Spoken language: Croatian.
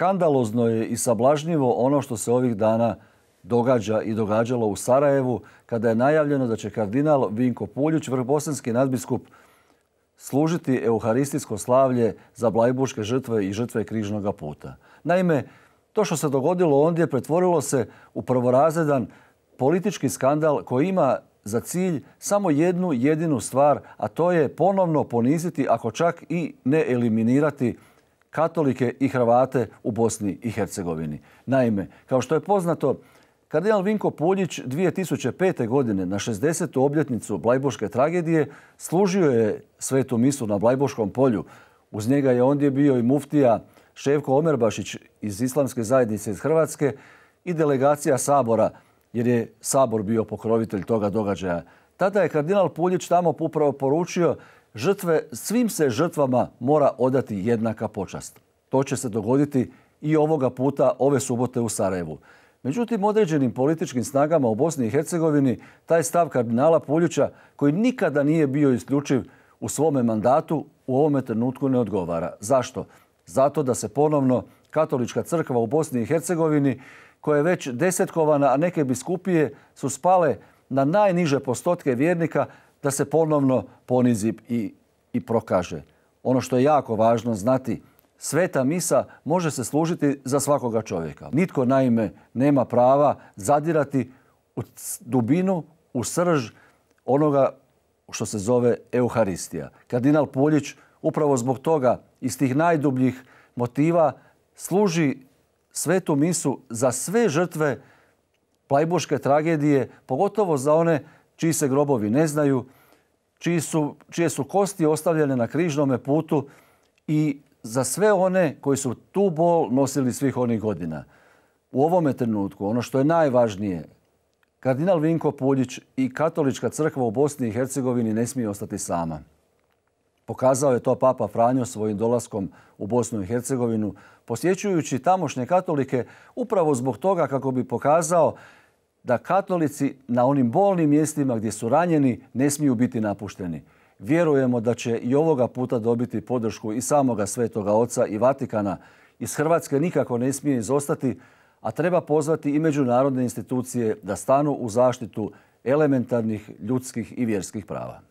skandalozno je i sablažnjivo ono što se ovih dana događa i događalo u Sarajevu kada je najavljeno da će kardinal Vinko Puljuć, vrhbosanski nadbiskup, služiti euharistijsko slavlje za blajbuške žrtve i žrtve križnog puta. Naime, to što se dogodilo ondje pretvorilo se u prvorazredan politički skandal koji ima za cilj samo jednu jedinu stvar, a to je ponovno poniziti, ako čak i ne eliminirati katolike i Hrvate u Bosni i Hercegovini. Naime, kao što je poznato, kardinal Vinko Puljić 2005. godine na 60. obljetnicu Blajboške tragedije služio je svetu misu na Blajboškom polju. Uz njega je ondje bio i muftija Ševko Omerbašić iz Islamske zajednice iz Hrvatske i delegacija Sabora, jer je Sabor bio pokrovitelj toga događaja. Tada je kardinal Puljić tamo upravo poručio žrtve, svim se žrtvama mora odati jednaka počast. To će se dogoditi i ovoga puta ove subote u Sarajevu. Međutim, određenim političkim snagama u Bosni i Hercegovini taj stav kardinala Puljića, koji nikada nije bio isključiv u svome mandatu, u ovome trenutku ne odgovara. Zašto? Zato da se ponovno katolička crkva u Bosni i Hercegovini, koja je već desetkovana, a neke biskupije su spale na najniže postotke vjernika, da se ponovno ponizi i, prokaže. Ono što je jako važno znati, sveta misa može se služiti za svakoga čovjeka. Nitko naime nema prava zadirati u dubinu, u srž onoga što se zove Euharistija. Kardinal Puljić upravo zbog toga iz tih najdubljih motiva služi svetu misu za sve žrtve plajbuške tragedije, pogotovo za one čiji se grobovi ne znaju, su, čije su kosti ostavljene na križnome putu i za sve one koji su tu bol nosili svih onih godina. U ovome trenutku, ono što je najvažnije, kardinal Vinko Puljić i katolička crkva u Bosni i Hercegovini ne smije ostati sama. Pokazao je to Papa Franjo svojim dolaskom u Bosnu i Hercegovinu, posjećujući tamošnje katolike upravo zbog toga kako bi pokazao da katolici na onim bolnim mjestima gdje su ranjeni ne smiju biti napušteni. Vjerujemo da će i ovoga puta dobiti podršku i samoga Svetoga Oca i Vatikana. Iz Hrvatske nikako ne smije izostati, a treba pozvati i međunarodne institucije da stanu u zaštitu elementarnih ljudskih i vjerskih prava.